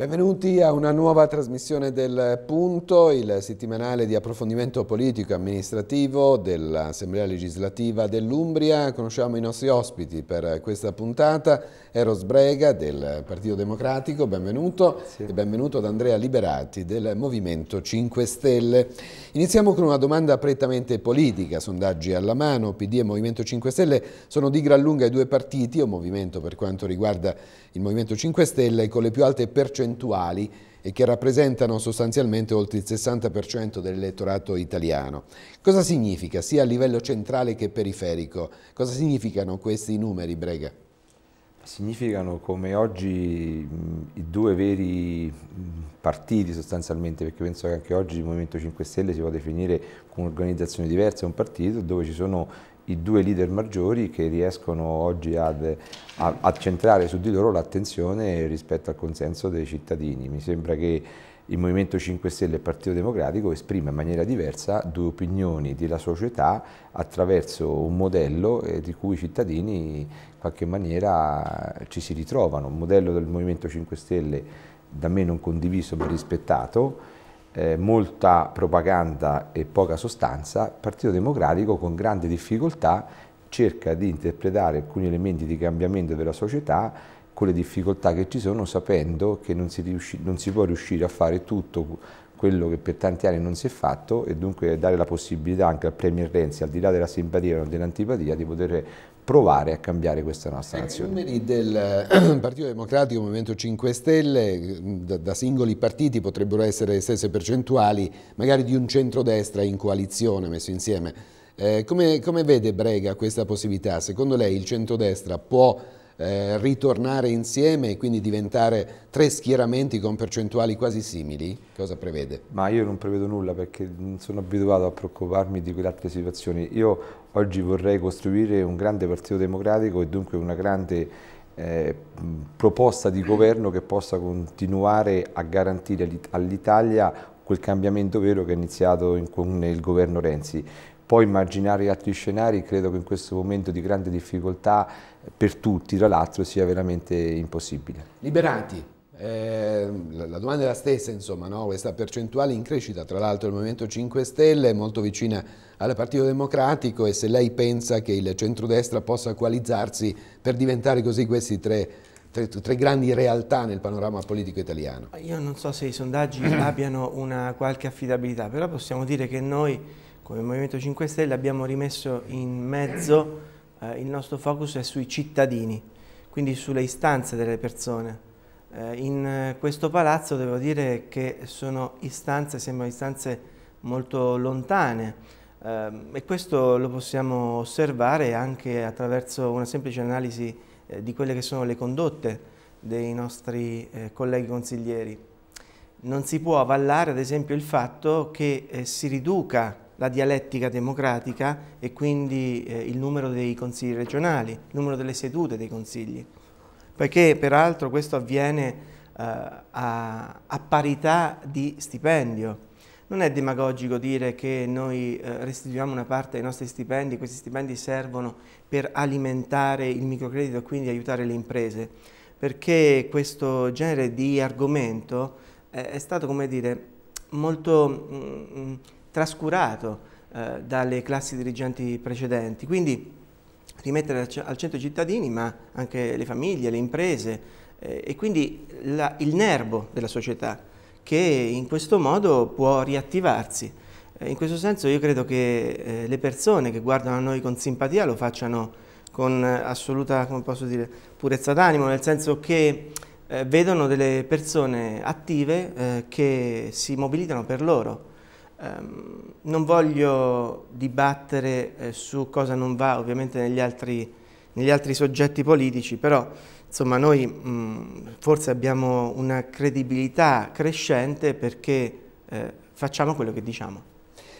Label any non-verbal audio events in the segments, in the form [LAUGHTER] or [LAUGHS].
Benvenuti a una nuova trasmissione del Punto, il settimanale di approfondimento politico e amministrativo dell'Assemblea legislativa dell'Umbria. Conosciamo i nostri ospiti per questa puntata Eros Brega del Partito Democratico, benvenuto sì. e benvenuto ad Andrea Liberati del Movimento 5 Stelle. Iniziamo con una domanda prettamente politica, sondaggi alla mano, PD e Movimento 5 Stelle sono di gran lunga i due partiti o movimento per quanto riguarda il Movimento 5 Stelle con le più alte percentuali e che rappresentano sostanzialmente oltre il 60% dell'elettorato italiano. Cosa significa, sia a livello centrale che periferico? Cosa significano questi numeri, Brega? significano come oggi i due veri partiti sostanzialmente, perché penso che anche oggi il Movimento 5 Stelle si può definire un'organizzazione diversa, un partito dove ci sono i due leader maggiori che riescono oggi ad, a, a centrare su di loro l'attenzione rispetto al consenso dei cittadini. Mi sembra che il Movimento 5 Stelle e il Partito Democratico esprime in maniera diversa due opinioni della società attraverso un modello eh, di cui i cittadini in qualche maniera ci si ritrovano, un modello del Movimento 5 Stelle da me non condiviso ma rispettato, eh, molta propaganda e poca sostanza, il Partito Democratico con grande difficoltà cerca di interpretare alcuni elementi di cambiamento della società con difficoltà che ci sono, sapendo che non si, riusci, non si può riuscire a fare tutto quello che per tanti anni non si è fatto e dunque dare la possibilità anche al Premier Renzi, al di là della simpatia o dell'antipatia, di poter provare a cambiare questa nostra nazione. I numeri del [CLEARS THROAT] Partito Democratico Movimento 5 Stelle da, da, singoli partiti potrebbero essere le stesse percentuali, magari di un centrodestra in coalizione messo insieme. Eh, come, come vede Brega questa possibilità? Secondo lei il centrodestra può eh, ritornare insieme e quindi diventare tre schieramenti con percentuali quasi simili? Cosa prevede? Ma io non prevedo nulla perché non sono abituato a preoccuparmi di quelle altre situazioni. Io oggi vorrei costruire un grande partito democratico e dunque una grande eh, proposta di governo che possa continuare a garantire all'Italia quel cambiamento vero che è iniziato in, con il governo Renzi. Poi immaginare altri scenari credo che in questo momento di grande difficoltà eh, per tutti, tra l'altro, sia veramente impossibile. Liberati, eh, la domanda è la stessa, insomma, no? questa percentuale in crescita, tra l'altro il Movimento 5 Stelle è molto vicina al Partito Democratico e se lei pensa che il centrodestra possa coalizzarsi per diventare così questi tre tre, tre, grandi realtà nel panorama politico italiano. Io non so se i sondaggi [CLEARS THROAT] abbiano una qualche affidabilità, però possiamo dire che noi come Movimento 5 Stelle abbiamo rimesso in mezzo eh, il nostro focus è sui cittadini, quindi sulle istanze delle persone. Eh, in eh, questo palazzo devo dire che sono istanze, sembrano istanze molto lontane, ehm, e questo lo possiamo osservare anche attraverso una semplice analisi eh, di quelle che sono le condotte dei nostri eh, colleghi consiglieri. Non si può avallare ad esempio il fatto che eh, si riduca la dialettica democratica e quindi il numero dei consigli regionali, il numero delle sedute dei consigli, perché peraltro questo avviene a, a parità di stipendio non è demagogico dire che noi eh, restituiamo una parte dei nostri stipendi, questi stipendi servono per alimentare il microcredito e quindi aiutare le imprese, perché questo genere di argomento eh, è stato, come dire, molto mm, mm, trascurato eh, dalle classi dirigenti precedenti. Quindi rimettere al centro i cittadini, ma anche le famiglie, le imprese e quindi la, il nervo della società che in questo modo può riattivarsi. Eh, in questo senso io credo che eh, le persone che guardano a noi con simpatia lo facciano con eh, assoluta, dire, purezza d'animo, nel senso che eh, vedono delle persone attive eh, che si mobilitano per loro. Eh, non voglio dibattere su cosa non va ovviamente negli altri, negli altri soggetti politici, però insomma noi mh, mm, forse abbiamo una credibilità crescente perché eh, facciamo quello che diciamo.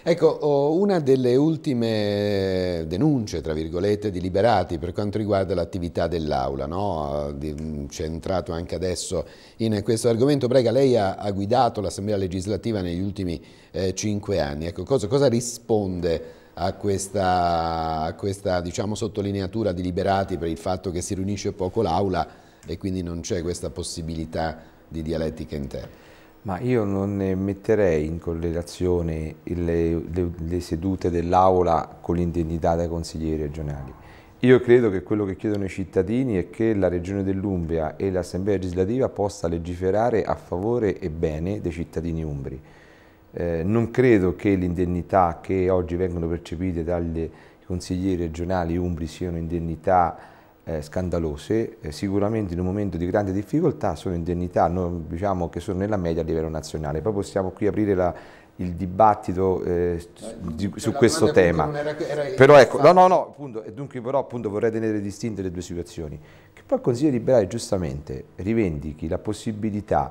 Ecco, una delle ultime denunce, tra virgolette, di Liberati per quanto riguarda l'attività dell'Aula, no? Mm, c'è entrato anche adesso in questo argomento. Prega, lei ha, ha guidato l'Assemblea legislativa negli ultimi eh, cinque anni, ecco, cosa, cosa risponde a questa, a questa diciamo, sottolineatura di Liberati per il fatto che si riunisce poco l'Aula e quindi non c'è questa possibilità di dialettica interna. Ma io non metterei in correlazione le, le, le sedute dell'Aula con l'indennità dei consiglieri regionali. Io credo che quello che chiedono i cittadini è che la Regione dell'Umbria e l'Assemblea legislativa possa legiferare a favore e bene dei cittadini umbri. Eh, non credo che l'indennità che oggi vengono percepite dai consiglieri regionali umbri siano indennità eh, scandalose, eh, sicuramente in un momento di grande difficoltà sono indennità no, diciamo che sono nella media a livello nazionale. Poi possiamo qui aprire la, il dibattito eh, eh di, cioè, su questo tema. Era, era però ecco, no, no, no, appunto, dunque però appunto vorrei tenere distinte le due situazioni. Che poi il consigliere liberale giustamente rivendichi la possibilità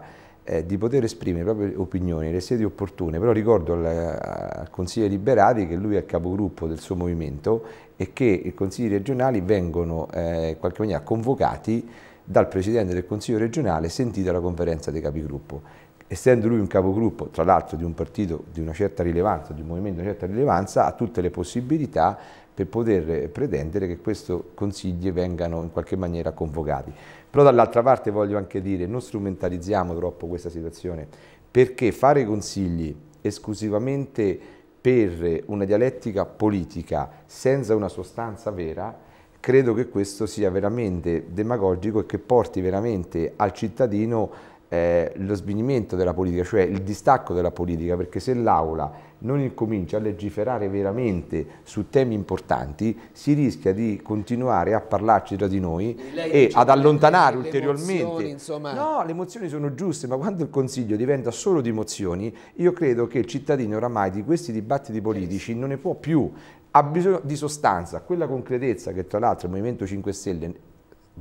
eh, di poter esprimere le proprie opinioni le sedi opportune, però ricordo al, al Consiglio Liberati che lui è il capogruppo del suo movimento e che i consigli regionali vengono eh, in qualche maniera convocati dal Presidente del Consiglio regionale sentita la conferenza dei capigruppo. Essendo lui un capogruppo, tra l'altro di un partito di una certa rilevanza, di un movimento di una certa rilevanza, ha tutte le possibilità per poter pretendere che questi consigli vengano in qualche maniera convocati. Però dall'altra parte voglio anche dire, non strumentalizziamo troppo questa situazione, perché fare consigli esclusivamente per una dialettica politica senza una sostanza vera, credo che questo sia veramente demagogico e che porti veramente al cittadino eh, lo svinimento della politica, cioè il distacco della politica, perché se l'Aula non incomincia a legiferare veramente su temi importanti, si rischia di continuare a parlarci tra di noi e ad allontanare le, ulteriormente. Le emozioni, No, le emozioni sono giuste, ma quando il Consiglio diventa solo di emozioni, io credo che il cittadino oramai di questi dibattiti politici non ne può più ha bisogno di sostanza, quella concretezza che tra l'altro il Movimento 5 Stelle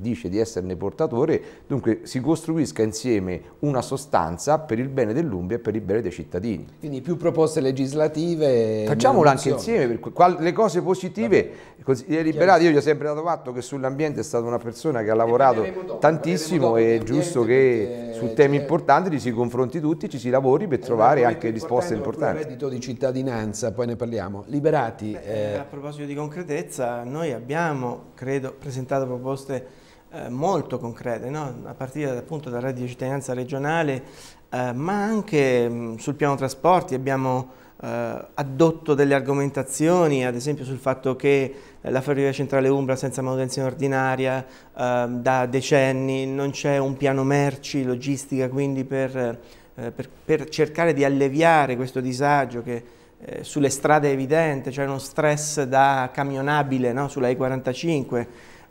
dice di esserne portatore, dunque si costruisca insieme una sostanza per il bene dell'Umbria e per il bene dei cittadini. Quindi più proposte legislative... Facciamolo anche insieme, le cose positive, consigliere Liberati, io gli ho sempre dato atto che sull'ambiente è stata una persona che ha lavorato dopo, tantissimo e è giusto che su temi cioè importanti ci si confronti tutti, ci si lavori per eh, trovare anche risposte importanti. Il reddito di cittadinanza, poi ne parliamo. Liberati. Beh, eh, eh... A proposito di concretezza, noi abbiamo, credo, presentato proposte eh, molto concrete, no? a partire appunto dal reddito di cittadinanza regionale, eh, ma anche mh, mm, sul piano trasporti abbiamo eh, addotto delle argomentazioni, ad esempio sul fatto che la ferrovia centrale Umbra senza manutenzione ordinaria ehm, da decenni, non c'è un piano merci, logistica quindi per, eh, per, per cercare di alleviare questo disagio che eh, sulle strade è evidente, c'è cioè uno stress da camionabile no? sulla E45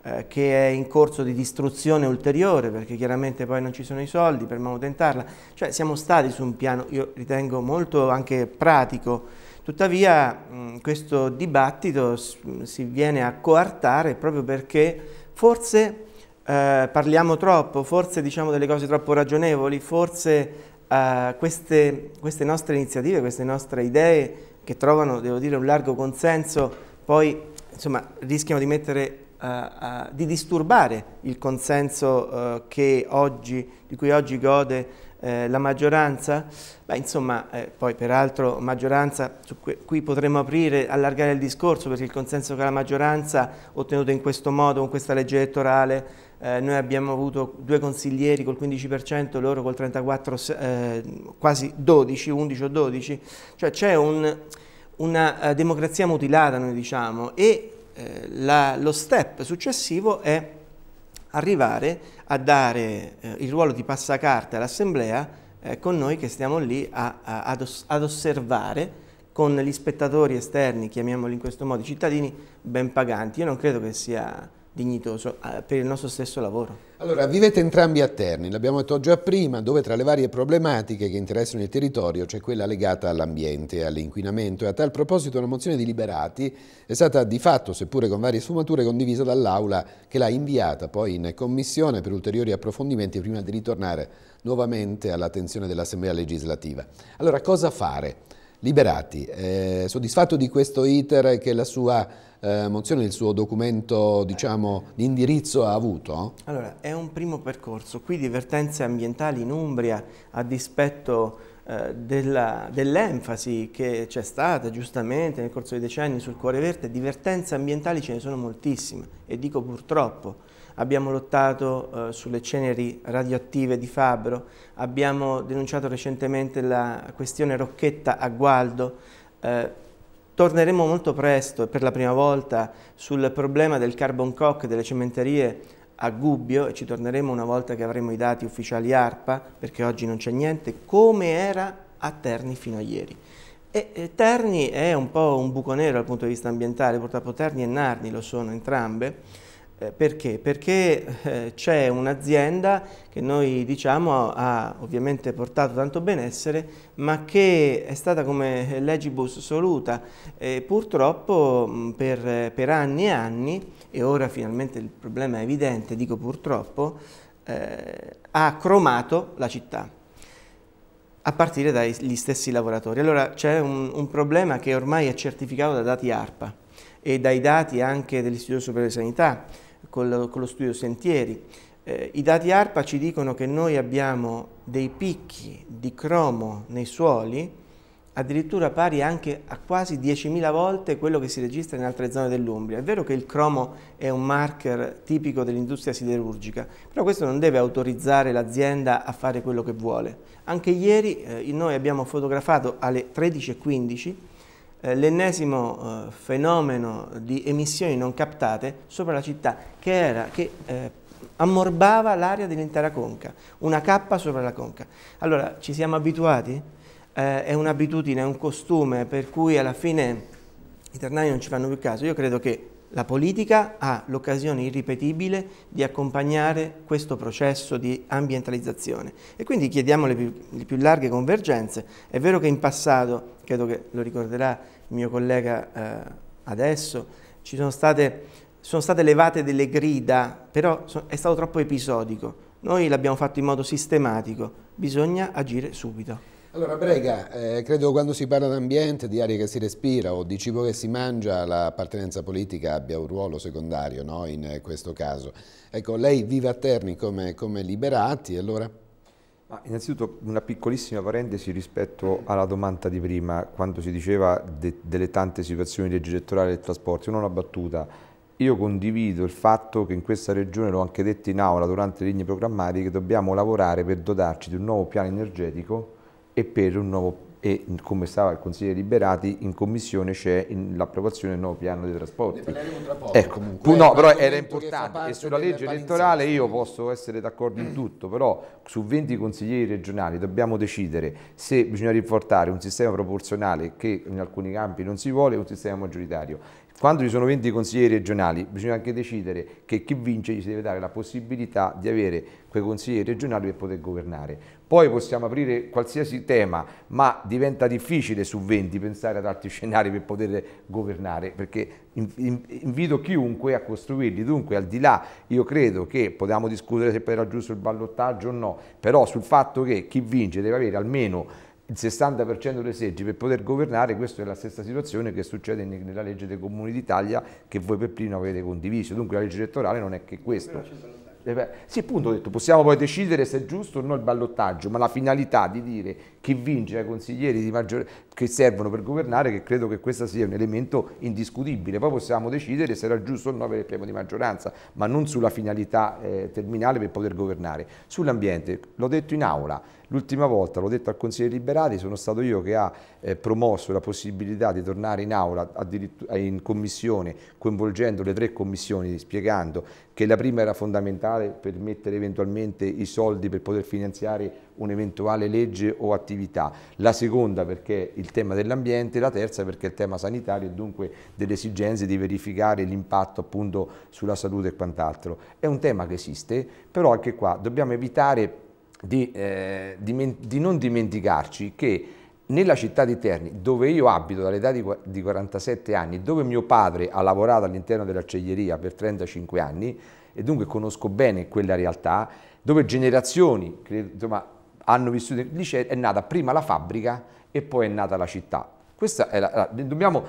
eh, che è in corso di distruzione ulteriore perché chiaramente poi non ci sono i soldi per manutentarla, cioè siamo stati su un piano, io ritengo molto anche pratico, tuttavia mm, questo dibattito si viene a coartare proprio perché forse eh, parliamo troppo, forse diciamo delle cose troppo ragionevoli, forse eh, queste, queste nostre iniziative, queste nostre idee che trovano, devo dire, un largo consenso, poi insomma, rischiano di mettere uh, di disturbare il consenso eh, oggi, di cui oggi gode la maggioranza? Beh, insomma, poi peraltro maggioranza, su cui potremmo aprire, allargare il discorso, perché il consenso che la maggioranza ha ottenuto in questo modo, con questa legge elettorale, eh, noi abbiamo avuto due consiglieri col 15%, loro col 34%, eh, quasi 12, 11 o 12, cioè c'è un, una democrazia mutilata, noi diciamo, e eh, la, lo step successivo è arrivare a dare eh, il ruolo di passacarte all'assemblea eh, con noi che stiamo lì a, a, ad, os, ad, osservare con gli spettatori esterni, chiamiamoli in questo modo, i cittadini ben paganti. Io non credo che sia dignitoso eh, per il nostro stesso lavoro. Allora, vivete entrambi a Terni, l'abbiamo detto già prima, dove tra le varie problematiche che interessano il territorio c'è quella legata all'ambiente, e all'inquinamento e a tal proposito una mozione di Liberati è stata di fatto, seppure con varie sfumature, condivisa dall'Aula che l'ha inviata poi in commissione per ulteriori approfondimenti prima di ritornare nuovamente all'attenzione dell'Assemblea legislativa. Allora, cosa fare? Liberati, eh, soddisfatto di questo iter che la sua eh, mozione il suo documento diciamo, di indirizzo ha avuto? Allora, è un primo percorso. Qui di vertenze ambientali in Umbria, a dispetto eh, dell'enfasi dell che c'è stata giustamente nel corso dei decenni sul cuore verde, di vertenze ambientali ce ne sono moltissime e dico purtroppo. Abbiamo lottato eh, sulle ceneri radioattive di Fabbro, abbiamo denunciato recentemente la questione Rocchetta a Gualdo, eh, Torneremo molto presto e per la prima volta sul problema del carbon cock delle cementerie a Gubbio e ci torneremo una volta che avremo i dati ufficiali ARPA perché oggi non c'è niente, come era a Terni fino a ieri. E, e Terni è un po' un buco nero dal punto di vista ambientale, purtroppo Terni e Narni lo sono entrambe eh, perché? Perché eh, c'è un'azienda che noi diciamo ha ovviamente portato tanto benessere, ma che è stata come legibus soluta. E purtroppo mm, per, per, anni e anni, e ora finalmente il problema è evidente, dico purtroppo, eh, ha cromato la città a partire dagli stessi lavoratori. Allora c'è un, un problema che ormai è certificato da dati ARPA e dai dati anche dell'Istituto Superiore di Sanità, con lo, con lo studio Sentieri. Eh, I dati ARPA ci dicono che noi abbiamo dei picchi di cromo nei suoli addirittura pari anche a quasi 10.000 volte quello che si registra in altre zone dell'Umbria. È vero che il cromo è un marker tipico dell'industria siderurgica, però questo non deve autorizzare l'azienda a fare quello che vuole. Anche ieri eh, noi abbiamo fotografato alle 13.15 eh, l'ennesimo eh, fenomeno di emissioni non captate sopra la città che, era, che eh, ammorbava l'aria dell'intera conca, una cappa sopra la conca. Allora, ci siamo abituati? Eh, è un'abitudine, è un costume per cui alla fine i ternani non ci fanno più caso. Io credo che la politica ha l'occasione irripetibile di accompagnare questo processo di ambientalizzazione e quindi chiediamo le più, le più larghe convergenze. È vero che in passato, credo che lo ricorderà il mio collega eh, adesso, ci sono state, sono state levate delle grida, però so, è stato troppo episodico. Noi l'abbiamo fatto in modo sistematico, bisogna agire subito. Allora Brega, eh, credo quando si parla di ambiente, di aria che si respira o di cibo che si mangia, l'appartenenza politica abbia un ruolo secondario no? in eh, questo caso. Ecco, lei vive a Terni come, come liberati e allora? Ma innanzitutto una piccolissima parentesi rispetto alla domanda di prima, quando si diceva de, delle tante situazioni di legge elettorale e trasporti, non una battuta. Io condivido il fatto che in questa regione, l'ho anche detto in aula durante le linee programmatiche, dobbiamo lavorare per dotarci di un nuovo piano energetico e per un nuovo e come stava il Consiglio Liberati, in commissione c'è l'approvazione del nuovo piano dei trasporti. Ne parleremo tra poco. Ecco, comunque, no, però era importante e sulla legge elettorale io posso essere d'accordo in tutto, però su 20 consiglieri regionali dobbiamo decidere se bisogna riportare un sistema proporzionale che in alcuni campi non si vuole, un sistema maggioritario. Quando ci sono 20 consiglieri regionali bisogna anche decidere che chi vince gli si deve dare la possibilità di avere quei consiglieri regionali per poter governare. Poi possiamo aprire qualsiasi tema, ma diventa difficile su 20 pensare ad altri [LAUGHS] scenari per poter governare, perché invito chiunque a costruirli. Dunque, al di là, io credo che potevamo discutere se era giusto il ballottaggio o no, però sul fatto che chi vince deve avere almeno il 60% dei seggi per poter governare, questa è la stessa situazione che succede nella legge dei comuni d'Italia che voi per primo avete condiviso, dunque la legge elettorale non è che questo. Eh beh, sì, appunto, ho detto, possiamo poi decidere se è giusto o no il ballottaggio, ma la finalità di dire chi vince ai eh, consiglieri di maggiore, che servono per governare, che credo che questo sia un elemento indiscutibile. Poi possiamo decidere se era giusto o no per il piano di maggioranza, ma non sulla finalità eh, terminale per poter governare. Sull'ambiente, l'ho detto in aula, l'ultima volta l'ho detto al Consiglio Liberati, sono stato io che ha eh, promosso la possibilità di tornare in aula, addirittura eh, in commissione, coinvolgendo le tre commissioni, spiegando che la prima era fondamentale per mettere eventualmente i soldi per poter finanziare un'eventuale legge o attività attività, la seconda perché il tema dell'ambiente, la terza perché il tema sanitario e dunque delle esigenze di verificare l'impatto appunto sulla salute e quant'altro. È un tema che esiste, però anche qua dobbiamo evitare di, eh, di, di non dimenticarci che nella città di Terni, dove io abito dall'età di 47 anni, dove mio padre ha lavorato all'interno dell'acciaieria per 35 anni, e dunque conosco bene quella realtà, dove generazioni, credo, insomma, hanno vissuto lì liceo, è nata prima la fabbrica e poi è nata la città. Questa è la, dobbiamo,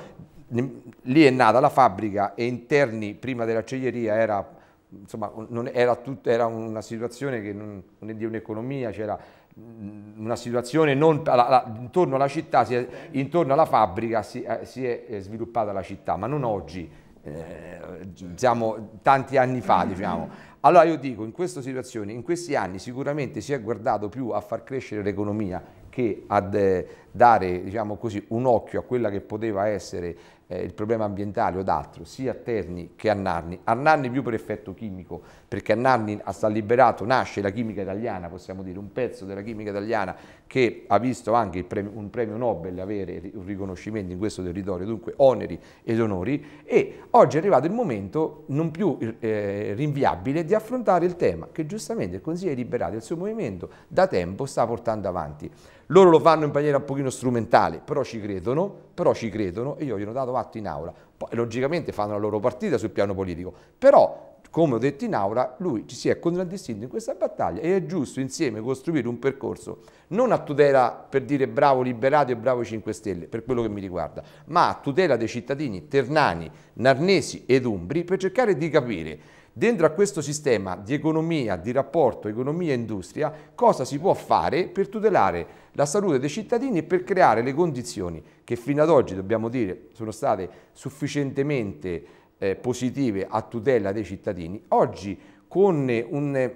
lì è nata la fabbrica e interni prima dell'acciaieria era, insomma, era, tut, era, una situazione che non, non è di un'economia, c'era mm, una situazione non, la, la, intorno alla città, si è, intorno alla fabbrica si, eh, si è sviluppata la città, ma non oggi, eh, diciamo tanti anni fa diciamo. Allora io dico, in questa situazione, in questi anni sicuramente si è guardato più a far crescere l'economia che a eh, dare diciamo così, un occhio a quella che poteva essere eh, il problema ambientale o d'altro, sia a Terni che a Narni. A Narni più per effetto chimico, perché a Narni sta liberato, nasce la chimica italiana, possiamo dire, un pezzo della chimica italiana che ha visto anche premio, un premio Nobel avere un riconoscimento in questo territorio, dunque oneri ed onori, e oggi è arrivato il momento non più eh, rinviabile di affrontare il tema che giustamente il Consiglio è liberato e il suo movimento da tempo sta portando avanti. Loro lo fanno in maniera un pochino strumentale, però ci credono, però ci credono e io gli ho dato atto in aula. Poi logicamente fanno la loro partita sul piano politico, però come ho detto in aula, lui ci si è contraddistinto in questa battaglia e è giusto insieme costruire un percorso non a tutela per dire bravo Liberati e bravo 5 Stelle, per quello che mi riguarda, ma a tutela dei cittadini ternani, narnesi ed umbri per cercare di capire Dentro a questo sistema di economia, di rapporto economia-industria, cosa si può fare per tutelare la salute dei cittadini e per creare le condizioni che fino ad oggi, dobbiamo dire, sono state sufficientemente eh, positive a tutela dei cittadini. Oggi con un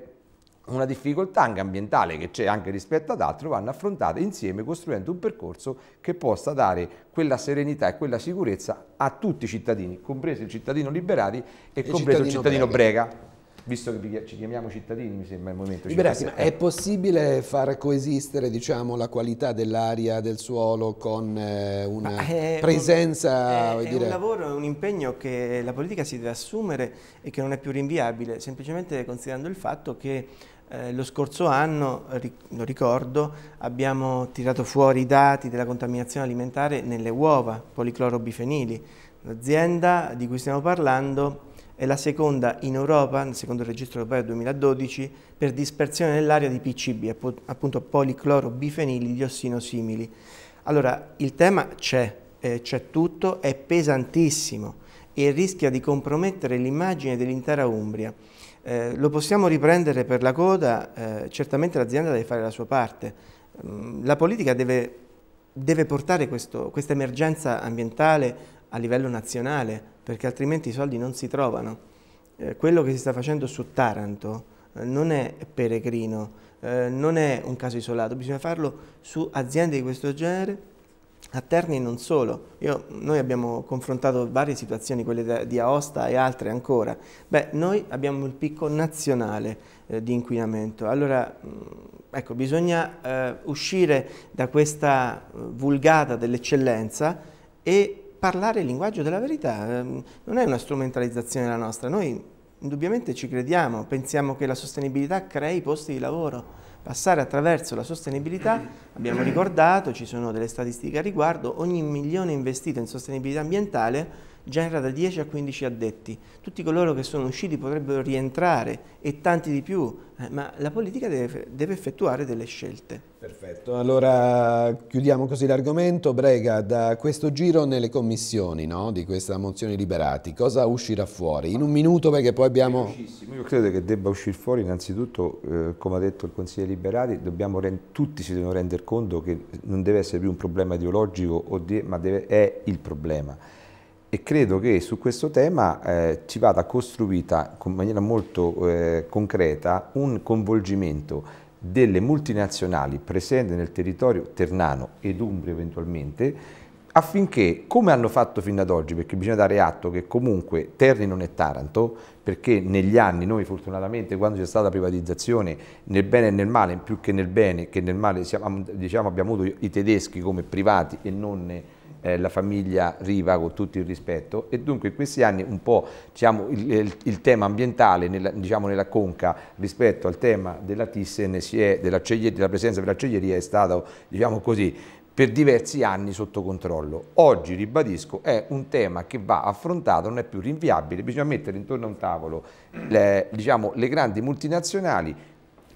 una difficoltà anche ambientale che c'è anche rispetto ad altro vanno affrontate insieme costruendo un percorso che possa dare quella serenità e quella sicurezza a tutti i cittadini, compreso il cittadino Liberati e, e compreso cittadino il cittadino Brega. Brega visto che ci chiamiamo cittadini, mi sembra il momento. Liberati, ma è possibile far coesistere diciamo, la qualità dell'aria, del suolo con eh, una eh, è presenza? Un, è, è un lavoro, è un impegno che la politica si deve assumere e che non è più rinviabile, semplicemente considerando il fatto che eh, lo scorso anno, eh, lo ricordo, abbiamo tirato fuori i dati della contaminazione alimentare nelle uova policlorobifenili. L'azienda di cui stiamo parlando è la seconda in Europa, nel secondo registro europeo 2012, per dispersione nell'aria di PCB, appunto policlorobifenili diossinosimili. Allora, il tema c'è, eh, c'è tutto, è pesantissimo e rischia di compromettere l'immagine dell'intera Umbria. Eh, lo possiamo riprendere per la coda, eh, certamente l'azienda deve fare la sua parte. Mm, la politica deve, deve portare questa emergenza ambientale a livello nazionale, perché altrimenti i soldi non si trovano. Eh, quello che si sta facendo su Taranto eh, non è peregrino, eh, non è un caso isolato, bisogna farlo su aziende di questo genere a Terni non solo, Io, noi abbiamo confrontato varie situazioni, quelle di Aosta e altre ancora. Beh, noi abbiamo il picco nazionale eh, di inquinamento, allora mm, ecco, bisogna eh, uscire da questa eh, vulgata dell'eccellenza e parlare il linguaggio della verità, ehm, non è una strumentalizzazione la nostra, noi indubbiamente ci crediamo, pensiamo che la sostenibilità crei posti di lavoro, passare attraverso la sostenibilità, abbiamo mm. ricordato, ci sono delle statistiche a riguardo, ogni milione investito in sostenibilità ambientale genera da 10 a 15 addetti. Tutti coloro che sono usciti potrebbero rientrare e tanti di più, eh, ma la politica deve, deve effettuare delle scelte. Perfetto, allora chiudiamo così l'argomento. Brega, da questo giro nelle commissioni no, di questa mozione liberati, cosa uscirà fuori? In un minuto perché poi abbiamo... Io credo che debba uscire fuori innanzitutto, eh, come ha detto il Consiglio liberati, tutti si devono rendere conto che non deve essere più un problema ideologico, ma deve, è il problema. E credo che su questo tema eh, ci vada costruita in maniera molto eh, concreta un coinvolgimento delle multinazionali presenti nel territorio ternano ed umbrio eventualmente affinché, come hanno fatto fino ad oggi, perché bisogna dare atto che comunque Terni non è Taranto, perché negli anni noi fortunatamente quando c'è stata la privatizzazione nel bene e nel male, più che nel bene che nel male, siamo, diciamo, abbiamo avuto i tedeschi come privati e non eh, la famiglia Riva con tutto il rispetto e dunque in questi anni un po' diciamo, il, il, tema ambientale nella, diciamo, nella, conca rispetto al tema della Thyssen, è, della, della, presenza dell'acciaieria è stato diciamo così, per diversi anni sotto controllo. Oggi, ribadisco, è un tema che va affrontato, non è più rinviabile, bisogna mettere intorno a un tavolo le, diciamo, le grandi multinazionali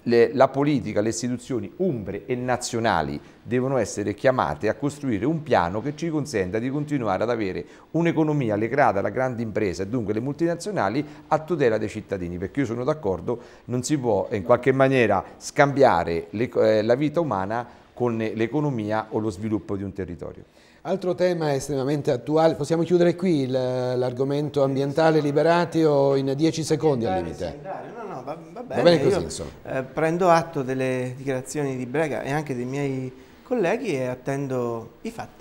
le, la politica, le istituzioni umbre e nazionali devono essere chiamate a costruire un piano che ci consenta di continuare ad avere un'economia legata alla grande impresa e dunque le multinazionali a tutela dei cittadini, perché io sono d'accordo, non si può in qualche maniera scambiare le, eh, la vita umana con l'economia o lo sviluppo di un territorio. Altro tema estremamente attuale, possiamo chiudere qui l'argomento ambientale liberati o in 10 secondi al limite? No, no, va, va bene, va bene così, Io, eh, prendo atto delle dichiarazioni di Brega e anche dei miei colleghi e attendo i fatti.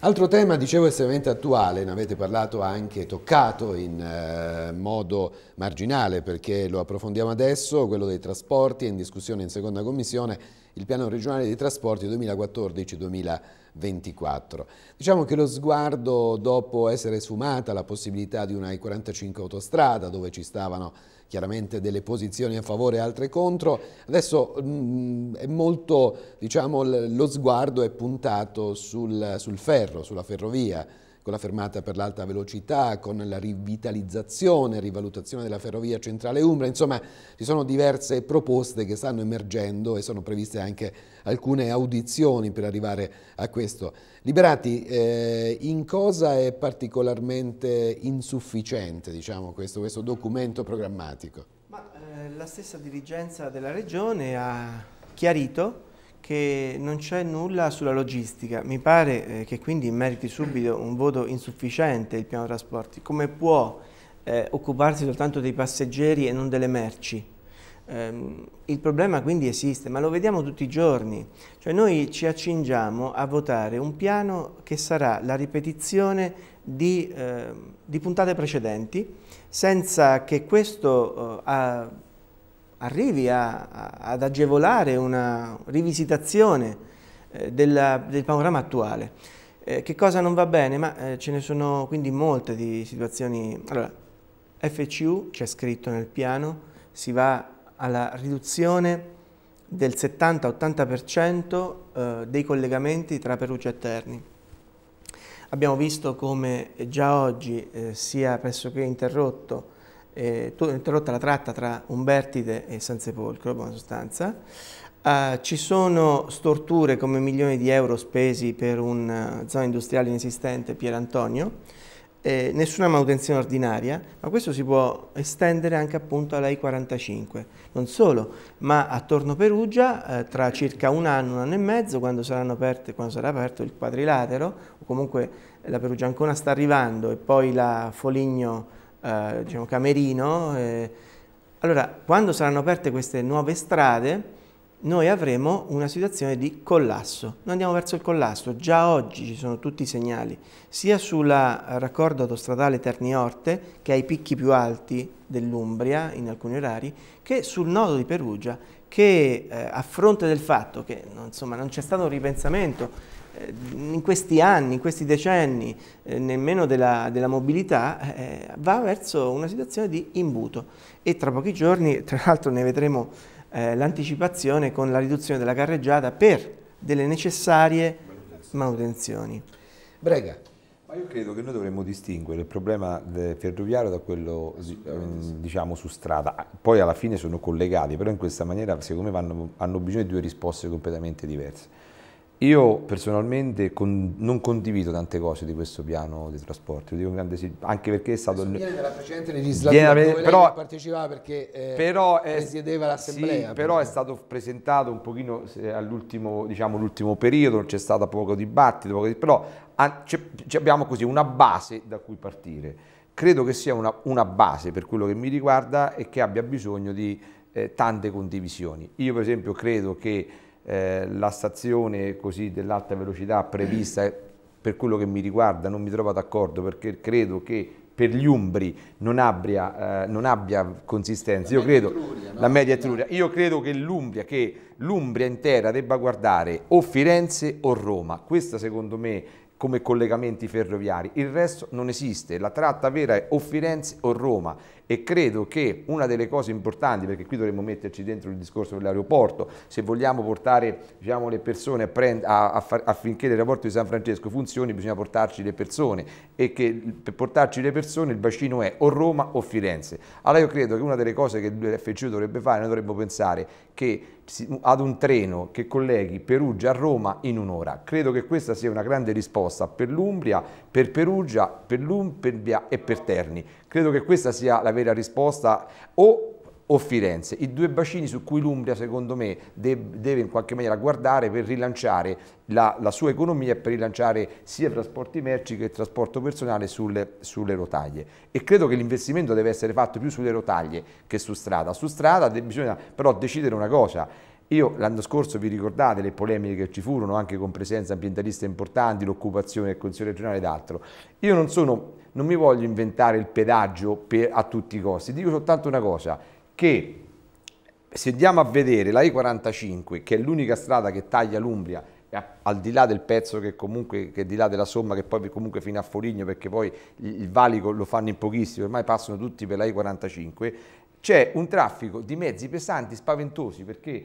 Altro tema, dicevo, estremamente attuale, ne avete parlato anche, toccato in eh, modo marginale perché lo approfondiamo adesso, quello dei trasporti, è in discussione in seconda commissione il piano regionale dei trasporti 2014-2024. Diciamo che lo sguardo dopo essere sfumata la possibilità di una I45 autostrada dove ci stavano chiaramente delle posizioni a favore e altre contro. Adesso mh, mm, è molto, diciamo, lo sguardo è puntato sul, sul ferro, sulla ferrovia con la fermata per l'alta velocità, con la rivitalizzazione, rivalutazione della ferrovia centrale Umbra, insomma ci sono diverse proposte che stanno emergendo e sono previste anche alcune audizioni per arrivare a questo. Liberati, eh, in cosa è particolarmente insufficiente diciamo, questo, questo, documento programmatico? Ma, eh, la stessa dirigenza della Regione ha chiarito che non c'è nulla sulla logistica. Mi pare eh, che quindi meriti subito un voto insufficiente il piano trasporti. Come può eh, occuparsi soltanto dei passeggeri e non delle merci? Ehm, il problema quindi esiste, ma lo vediamo tutti i giorni. Cioè noi ci accingiamo a votare un piano che sarà la ripetizione di, eh, di puntate precedenti, senza che questo... Eh, arrivi a, a, ad agevolare una rivisitazione eh, della, del panorama attuale. Eh, che cosa non va bene? Ma eh, ce ne sono quindi molte di situazioni. Allora, FCU c'è scritto nel piano, si va alla riduzione del 70-80% eh, dei collegamenti tra Perugia e Terni. Abbiamo visto come già oggi eh, sia pressoché interrotto eh, interrotta la tratta tra Umbertide e San Sepolcro, buona sostanza. Eh, ci sono storture come milioni di euro spesi per una eh, zona industriale inesistente, Pier Antonio, eh, nessuna manutenzione ordinaria, ma questo si può estendere anche appunto alla I45. Non solo, ma a Perugia eh, tra circa un anno, un anno e mezzo, quando, aperte, quando sarà aperto il quadrilatero, o comunque la Perugia ancora sta arrivando e poi la Foligno eh, diciamo Camerino. Eh. Allora, quando saranno aperte queste nuove strade, noi avremo una situazione di collasso. Noi andiamo verso il collasso, già oggi ci sono tutti i segnali, sia sulla raccordo autostradale Terni-Orte, che ha i picchi più alti dell'Umbria in alcuni orari, che sul nodo di Perugia, che eh, a fronte del fatto che insomma, non c'è stato un ripensamento eh, in questi anni, in questi decenni, eh, nemmeno della, della mobilità, eh, va verso una situazione di imbuto e tra pochi giorni, [LAUGHS] tra l'altro ne vedremo eh, l'anticipazione con la riduzione della carreggiata per delle necessarie manutenzioni. Brega. Ma io credo che noi dovremmo distinguere il problema eh, ferroviario da quello mm, diciamo, su strada, ah, poi alla fine sono collegati, però in questa maniera secondo me vanno, hanno bisogno di due risposte completamente diverse. Io personalmente con, non condivido tante cose di questo piano dei trasporti, anche perché è stato... Viene dalla precedente legislatura viene, dove però, partecipava perché eh, presiedeva l'assemblea. Sì, però è stato presentato un pochino all'ultimo diciamo, periodo, c'è stato poco dibattito, poco, però abbiamo così una base da cui partire. Credo che sia una, una base per quello che mi riguarda e che abbia bisogno di eh, tante condivisioni. Io per esempio credo che eh, la stazione dell'alta velocità prevista per quello che mi riguarda non mi trovo d'accordo perché credo che per gli umbri non abbia, eh, non abbia consistenza. La Io credo, Etruria, no? la media Etruria. Io credo che l'Umbria, che l'Umbria intera debba guardare o Firenze o Roma. Questa secondo me come collegamenti ferroviari. Il resto non esiste. La tratta vera è o Firenze o Roma e credo che una delle cose importanti, perché qui dovremmo metterci dentro il discorso dell'aeroporto, se vogliamo portare diciamo, le persone a prend- a, a far, affinché l'aeroporto di San Francesco funzioni bisogna portarci le persone e che per portarci le persone il bacino è o Roma o Firenze. Allora io credo che una delle cose che l'FCU dovrebbe fare, noi dovremmo pensare che ad un treno che colleghi Perugia a Roma in un'ora. Credo che questa sia una grande risposta per l'Umbria, per Perugia, per l'Umbria e per Terni. Credo che questa sia la vera risposta o, o Firenze, i due bacini su cui l'Umbria secondo me deve in qualche maniera guardare per rilanciare la, la sua economia e per rilanciare sia i trasporti merci che il trasporto personale sulle, sulle rotaie e credo che l'investimento deve essere fatto più sulle rotaie che su strada, su strada bisogna però decidere una cosa, io l'anno scorso vi ricordate le polemiche che ci furono anche con presenze ambientaliste importanti, l'occupazione del Consiglio regionale ed altro. Io non sono non mi voglio inventare il pedaggio per, a tutti i costi, dico soltanto una cosa, che se andiamo a vedere la E45, che è l'unica strada che taglia l'Umbria, al di là del pezzo che comunque, che di là della somma che poi comunque fino a Foligno perché poi il valico lo fanno in pochissimi, ormai passano tutti per la E45, c'è un traffico di mezzi pesanti spaventosi perché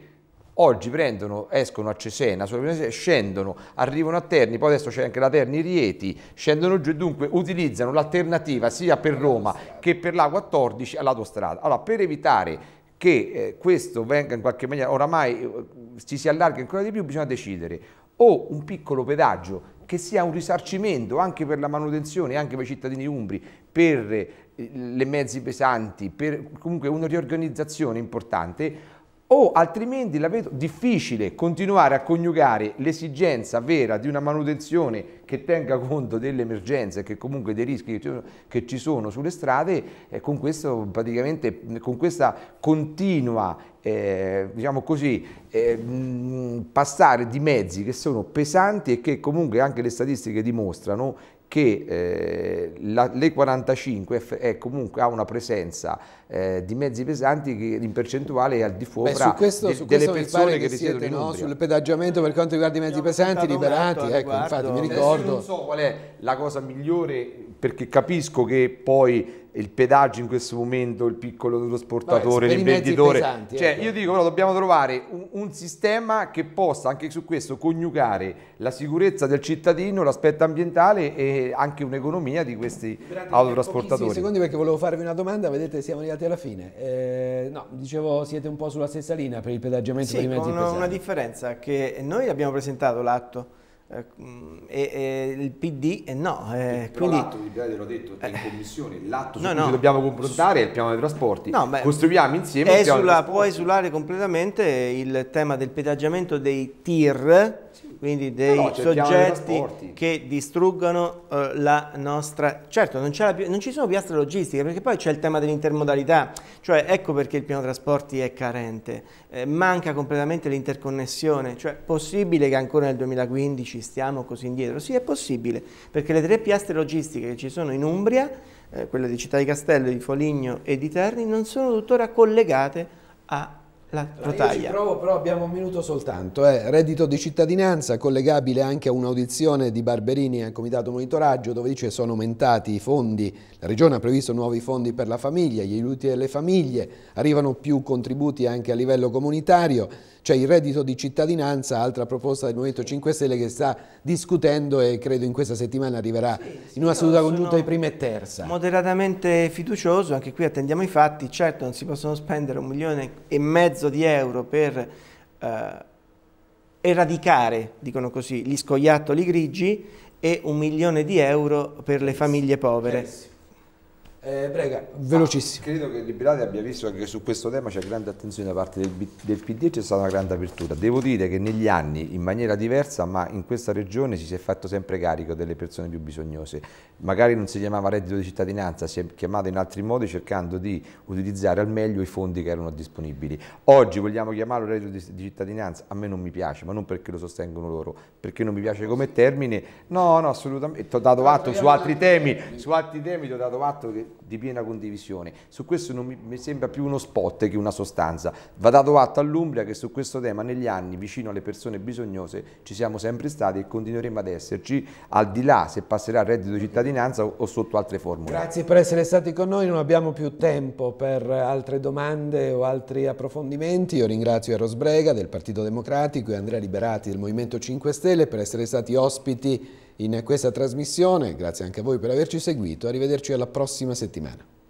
Oggi prendono, escono a Cesena, scendono, arrivano a Terni, poi adesso c'è anche la Terni Rieti, scendono giù e dunque utilizzano l'alternativa sia per Roma che per la 14 all'autostrada. Allora, per evitare che eh, questo venga in qualche maniera, oramai eh, ci si allarga ancora di più, bisogna decidere o un piccolo pedaggio che sia un risarcimento anche per la manutenzione, anche per i cittadini umbri, per eh, le mezzi pesanti, per comunque una riorganizzazione importante o altrimenti la vedo difficile continuare a coniugare l'esigenza vera di una manutenzione che tenga conto delle emergenze e che comunque dei rischi che ci sono sulle strade eh, con, questo, con questa continua eh, diciamo così, eh, passare di mezzi che sono pesanti e che comunque anche le statistiche dimostrano che eh, l'E45 è comunque, ha una presenza eh, di mezzi pesanti che in percentuale è al di fuori de delle persone che, risiedono siete, no? Sul pedaggiamento per quanto riguarda i mezzi Abbiamo pesanti liberati, ecco, riguardo. infatti mi ricordo. Adesso non so qual è la cosa migliore perché capisco che poi il pedaggio in questo momento, il piccolo trasportatore, l'imprenditore. Eh, cioè, eh. io dico, però dobbiamo trovare un, un, sistema che possa anche su questo coniugare la sicurezza del cittadino, l'aspetto ambientale e anche un'economia di questi Durante autotrasportatori. Eh, sì, secondi perché volevo farvi una domanda, vedete siamo arrivati alla fine. Eh, no, dicevo siete un po' sulla stessa linea per il pedaggiamento sì, per i mezzi pesanti. Sì, con una differenza che noi abbiamo presentato l'atto eh, mm, e, e, il PD e eh, no. Eh, Però quindi, l'atto di Biadi l'ho detto in eh. commissione, l'atto no, su no, cui dobbiamo confrontare è il piano dei trasporti. No, beh, Costruiamo insieme esula, Può esulare completamente il tema del pedaggiamento dei TIR, sì quindi dei no, soggetti che distruggono eh, la nostra... Certo, non, la, non, ci sono piastre logistiche, perché poi c'è il tema dell'intermodalità, cioè ecco perché il piano trasporti è carente, eh, manca completamente l'interconnessione, cioè possibile che ancora nel 2015 stiamo così indietro? Sì, è possibile, perché le tre piastre logistiche che ci sono in Umbria, eh, quelle di Città di Castello, di Foligno e di Terni, non sono tuttora collegate a la rotaia. provo, però abbiamo un minuto soltanto. Eh. Reddito di cittadinanza collegabile anche a un'audizione di Barberini al Comitato Monitoraggio dove dice che sono aumentati i fondi, la Regione ha previsto nuovi fondi per la famiglia, gli aiuti alle famiglie, arrivano più contributi anche a livello comunitario, cioè il reddito di cittadinanza, altra proposta del Movimento 5 Stelle che sta discutendo e credo in questa settimana arriverà sì, sì, in una seduta congiunta di prima e terza. Moderatamente fiducioso, anche qui attendiamo i fatti, certo non si possono spendere un milione e mezzo di euro per eh, eradicare, dicono così, gli scoiattoli grigi e un milione di euro per le famiglie povere. Sì, eh, Brega, velocissimo. Ah, credo che Liberati abbia visto che su questo tema c'è grande attenzione da parte del, del PD e c'è stata una grande apertura. Devo dire che negli anni, in maniera diversa, ma in questa regione si è fatto sempre carico delle persone più bisognose. Magari non si chiamava reddito di cittadinanza, si è chiamato in altri modi cercando di utilizzare al meglio i fondi che erano disponibili. Oggi vogliamo chiamarlo reddito di, di cittadinanza? A me non mi piace, ma non perché lo sostengono loro, perché non mi piace come termine. No, no, assolutamente. Ti ho dato atto su altri temi, su altri temi ti ho dato atto che di piena condivisione. Su questo mi, mi, sembra più uno spot che una sostanza. Va dato atto all'Umbria che su questo tema negli anni vicino alle persone bisognose ci siamo sempre stati e continueremo ad esserci al di là se passerà il reddito di cittadinanza o, o sotto altre formule. Grazie per essere stati con noi, non abbiamo più tempo per altre domande o altri approfondimenti. Io ringrazio Eros Brega del Partito Democratico e Andrea Liberati del Movimento 5 Stelle per essere stati ospiti in questa trasmissione. Grazie anche a voi per averci seguito. Arrivederci alla prossima settimana.